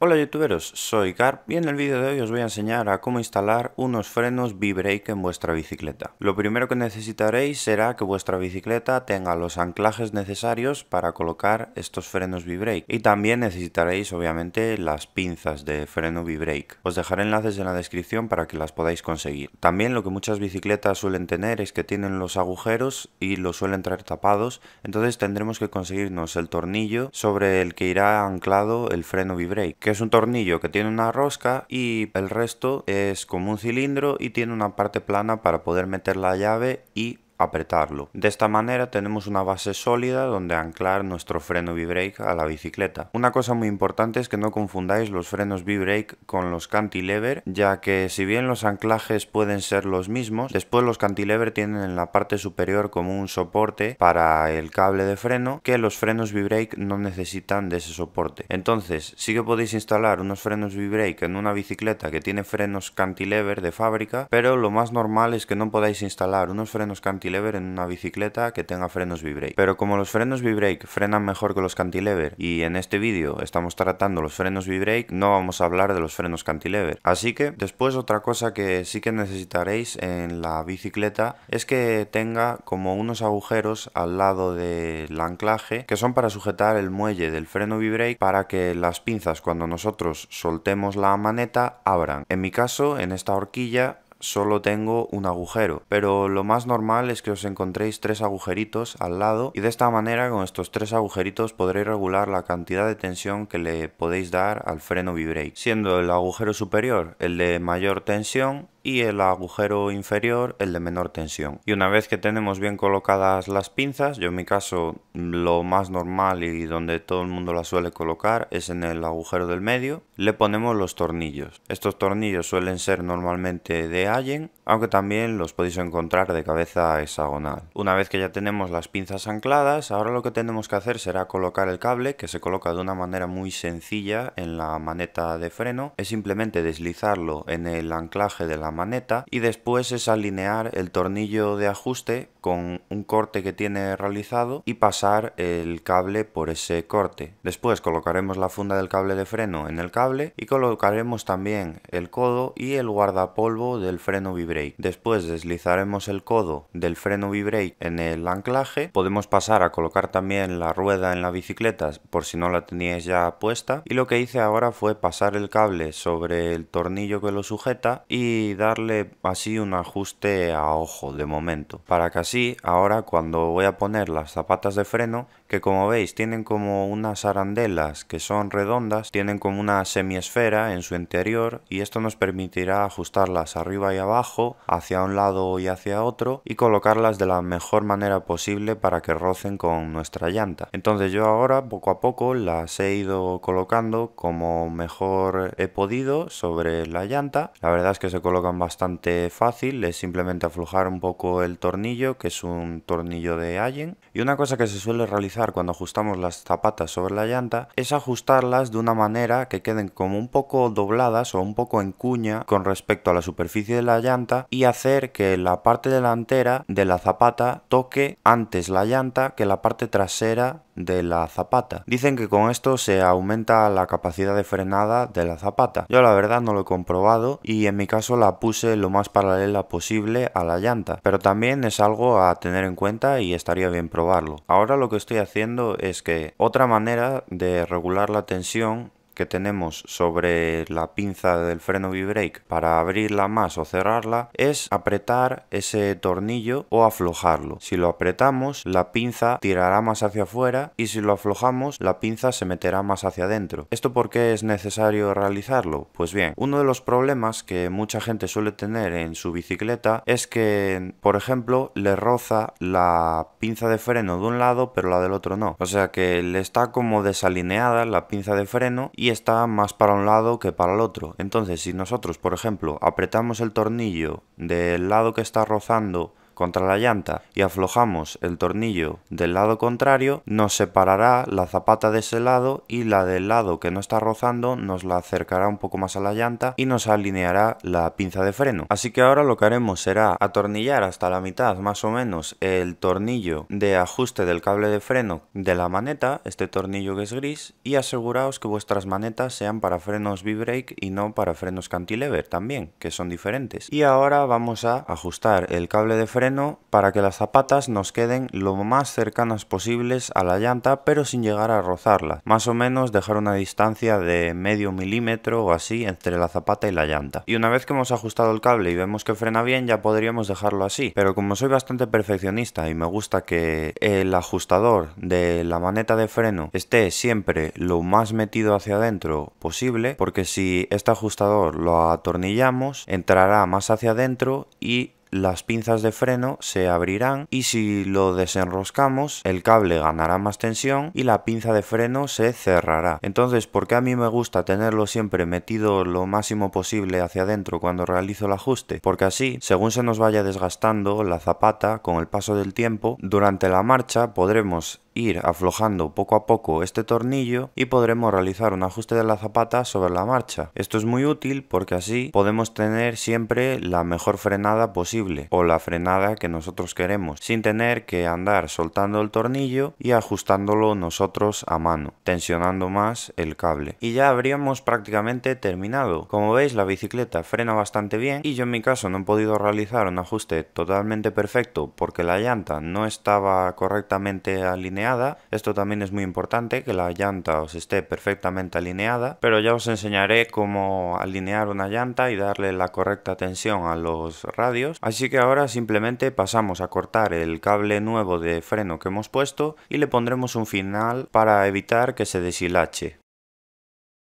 Hola youtuberos, soy Carp y en el vídeo de hoy os voy a enseñar a cómo instalar unos frenos V-brake en vuestra bicicleta. Lo primero que necesitaréis será que vuestra bicicleta tenga los anclajes necesarios para colocar estos frenos V-brake y también necesitaréis obviamente las pinzas de freno V-brake. Os dejaré enlaces en la descripción para que las podáis conseguir. También lo que muchas bicicletas suelen tener es que tienen los agujeros y los suelen traer tapados, entonces tendremos que conseguirnos el tornillo sobre el que irá anclado el freno V-brake que es un tornillo que tiene una rosca y el resto es como un cilindro y tiene una parte plana para poder meter la llave y apretarlo. De esta manera tenemos una base sólida donde anclar nuestro freno V-brake a la bicicleta. Una cosa muy importante es que no confundáis los frenos V-brake con los cantilever, ya que si bien los anclajes pueden ser los mismos, después los cantilever tienen en la parte superior como un soporte para el cable de freno que los frenos V-brake no necesitan de ese soporte. Entonces, sí que podéis instalar unos frenos V-brake en una bicicleta que tiene frenos cantilever de fábrica, pero lo más normal es que no podáis instalar unos frenos cantilever en una bicicleta que tenga frenos V-brake. Pero como los frenos V-brake frenan mejor que los cantilever y en este vídeo estamos tratando los frenos V-brake, no vamos a hablar de los frenos cantilever. Así que después otra cosa que sí que necesitaréis en la bicicleta es que tenga como unos agujeros al lado del anclaje que son para sujetar el muelle del freno V-brake para que las pinzas cuando nosotros soltemos la maneta abran. En mi caso, en esta horquilla solo tengo un agujero, pero lo más normal es que os encontréis tres agujeritos al lado y de esta manera con estos tres agujeritos podréis regular la cantidad de tensión que le podéis dar al freno v siendo el agujero superior el de mayor tensión y el agujero inferior el de menor tensión. Y una vez que tenemos bien colocadas las pinzas, yo en mi caso lo más normal y donde todo el mundo la suele colocar es en el agujero del medio, le ponemos los tornillos. Estos tornillos suelen ser normalmente de Allen aunque también los podéis encontrar de cabeza hexagonal. Una vez que ya tenemos las pinzas ancladas, ahora lo que tenemos que hacer será colocar el cable, que se coloca de una manera muy sencilla en la maneta de freno, es simplemente deslizarlo en el anclaje de la maneta y después es alinear el tornillo de ajuste con un corte que tiene realizado y pasar el cable por ese corte. Después colocaremos la funda del cable de freno en el cable y colocaremos también el codo y el guardapolvo del freno vibrante Después deslizaremos el codo del freno v en el anclaje. Podemos pasar a colocar también la rueda en la bicicleta por si no la teníais ya puesta. Y lo que hice ahora fue pasar el cable sobre el tornillo que lo sujeta y darle así un ajuste a ojo de momento. Para que así ahora cuando voy a poner las zapatas de freno, que como veis tienen como unas arandelas que son redondas, tienen como una semiesfera en su interior y esto nos permitirá ajustarlas arriba y abajo hacia un lado y hacia otro y colocarlas de la mejor manera posible para que rocen con nuestra llanta. Entonces yo ahora poco a poco las he ido colocando como mejor he podido sobre la llanta. La verdad es que se colocan bastante fácil, es simplemente aflojar un poco el tornillo, que es un tornillo de Allen. Y una cosa que se suele realizar cuando ajustamos las zapatas sobre la llanta es ajustarlas de una manera que queden como un poco dobladas o un poco en cuña con respecto a la superficie de la llanta y hacer que la parte delantera de la zapata toque antes la llanta que la parte trasera de la zapata. Dicen que con esto se aumenta la capacidad de frenada de la zapata. Yo la verdad no lo he comprobado y en mi caso la puse lo más paralela posible a la llanta, pero también es algo a tener en cuenta y estaría bien probarlo. Ahora lo que estoy haciendo es que otra manera de regular la tensión que tenemos sobre la pinza del freno V-brake para abrirla más o cerrarla es apretar ese tornillo o aflojarlo. Si lo apretamos, la pinza tirará más hacia afuera y si lo aflojamos, la pinza se meterá más hacia adentro. ¿Esto por qué es necesario realizarlo? Pues bien, uno de los problemas que mucha gente suele tener en su bicicleta es que, por ejemplo, le roza la pinza de freno de un lado pero la del otro no. O sea que le está como desalineada la pinza de freno y está más para un lado que para el otro. Entonces, si nosotros, por ejemplo, apretamos el tornillo del lado que está rozando contra la llanta y aflojamos el tornillo del lado contrario, nos separará la zapata de ese lado y la del lado que no está rozando nos la acercará un poco más a la llanta y nos alineará la pinza de freno. Así que ahora lo que haremos será atornillar hasta la mitad más o menos el tornillo de ajuste del cable de freno de la maneta, este tornillo que es gris, y aseguraos que vuestras manetas sean para frenos V-brake y no para frenos cantilever también, que son diferentes. Y ahora vamos a ajustar el cable de freno para que las zapatas nos queden lo más cercanas posibles a la llanta pero sin llegar a rozarla, más o menos dejar una distancia de medio milímetro o así entre la zapata y la llanta. Y una vez que hemos ajustado el cable y vemos que frena bien ya podríamos dejarlo así, pero como soy bastante perfeccionista y me gusta que el ajustador de la maneta de freno esté siempre lo más metido hacia adentro posible, porque si este ajustador lo atornillamos entrará más hacia adentro y las pinzas de freno se abrirán y si lo desenroscamos el cable ganará más tensión y la pinza de freno se cerrará. Entonces, porque a mí me gusta tenerlo siempre metido lo máximo posible hacia adentro cuando realizo el ajuste? Porque así, según se nos vaya desgastando la zapata con el paso del tiempo, durante la marcha podremos ir aflojando poco a poco este tornillo y podremos realizar un ajuste de la zapata sobre la marcha. Esto es muy útil porque así podemos tener siempre la mejor frenada posible o la frenada que nosotros queremos sin tener que andar soltando el tornillo y ajustándolo nosotros a mano, tensionando más el cable. Y ya habríamos prácticamente terminado. Como veis la bicicleta frena bastante bien y yo en mi caso no he podido realizar un ajuste totalmente perfecto porque la llanta no estaba correctamente alineada esto también es muy importante, que la llanta os esté perfectamente alineada, pero ya os enseñaré cómo alinear una llanta y darle la correcta tensión a los radios. Así que ahora simplemente pasamos a cortar el cable nuevo de freno que hemos puesto y le pondremos un final para evitar que se deshilache.